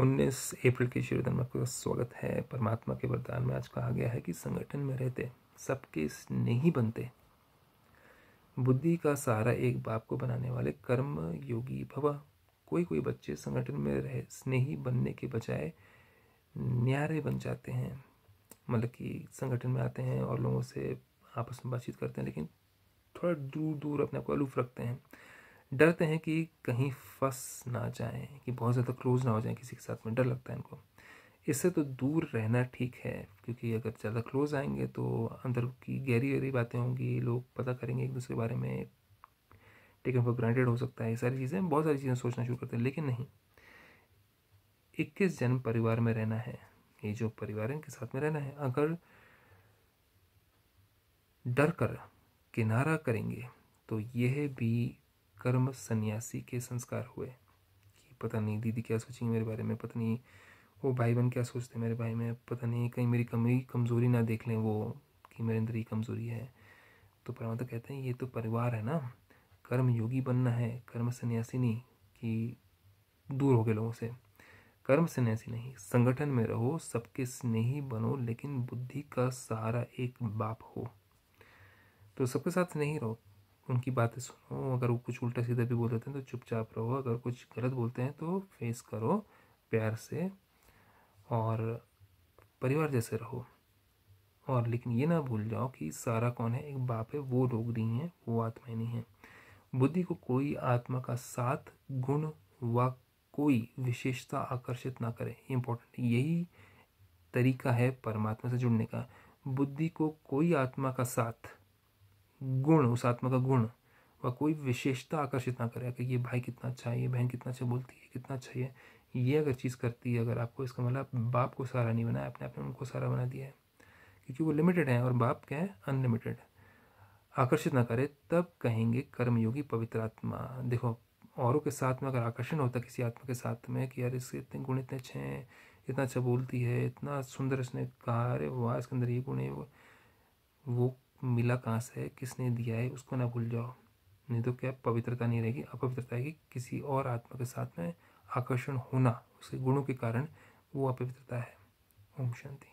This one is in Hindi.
उन्नीस अप्रैल के शिरोधन धर्म आपका स्वागत है परमात्मा के वरदान में आज कहा गया है कि संगठन में रहते सबके स्नेही बनते बुद्धि का सहारा एक बाप को बनाने वाले कर्म योगी भव कोई कोई बच्चे संगठन में रह स्नेही बनने के बजाय न्यारे बन जाते हैं मतलब कि संगठन में आते हैं और लोगों से आपस में बातचीत करते हैं लेकिन थोड़ा दूर दूर अपने आप को अलूफ रखते हैं डरते हैं कि कहीं फंस ना जाएं कि बहुत ज़्यादा क्लोज ना हो जाएं किसी के साथ में डर लगता है इनको इससे तो दूर रहना ठीक है क्योंकि अगर ज़्यादा क्लोज आएंगे तो अंदर की गहरी गहरी बातें होंगी लोग पता करेंगे एक दूसरे के बारे में टेकन फॉर ग्रांटेड हो सकता है ये सारी चीज़ें बहुत सारी चीज़ें सोचना शुरू करते हैं लेकिन नहीं इक्कीस जन परिवार में रहना है ये जो परिवार है इनके साथ में रहना है अगर डर कर किनारा करेंगे तो यह भी कर्म सन्यासी के संस्कार हुए कि पता नहीं दीदी क्या सोचेंगे मेरे बारे में पता नहीं वो भाई बहन क्या सोचते हैं मेरे भाई में पता नहीं कहीं मेरी कमी कमज़ोरी ना देख लें वो कि मेरे अंदर ये कमज़ोरी है तो परमात्मा कहते हैं ये तो परिवार है ना कर्म योगी बनना है कर्म सन्यासी नहीं कि दूर हो गए लोगों से कर्म सन्यासी नहीं संगठन में रहो सबके स्नेही बनो लेकिन बुद्धि का सहारा एक बाप हो तो सबके साथ नहीं रहो उनकी बातें सुनो अगर वो कुछ उल्टा सीधा भी बोल देते हैं तो चुपचाप रहो अगर कुछ गलत बोलते हैं तो फेस करो प्यार से और परिवार जैसे रहो और लेकिन ये ना भूल जाओ कि सारा कौन है एक बाप है वो लोग नहीं है वो आत्माएं नहीं है बुद्धि को कोई आत्मा का साथ गुण व कोई विशेषता आकर्षित ना करे इम्पोर्टेंट यही तरीका है परमात्मा से जुड़ने का बुद्धि को कोई आत्मा का साथ गुण उस आत्मा का गुण व कोई विशेषता आकर्षित ना करे कि ये भाई कितना अच्छा है ये बहन कितना अच्छा बोलती है कितना अच्छा है ये अगर चीज़ करती है अगर आपको इसका मतलब बाप को सहारा नहीं बनाया अपने आपने उनको सहारा बना दिया है क्योंकि वो लिमिटेड हैं और बाप क्या है अनलिमिटेड आकर्षित ना करे तब कहेंगे कर्मयोगी पवित्र आत्मा देखो औरों के साथ में अगर आकर्षण होता किसी आत्मा के साथ में कि यार इसके इतने गुण इतने अच्छे हैं इतना अच्छा बोलती है इतना सुंदर इसने कहा अरे वाह इसके अंदर ये गुण है वो वो मिला कहाँ से है किसने दिया है उसको ना भूल जाओ नहीं तो क्या पवित्रता नहीं रहेगी अपवित्रता है कि किसी और आत्मा के साथ में आकर्षण होना उसके गुणों के कारण वो अपवित्रता है ओम शांति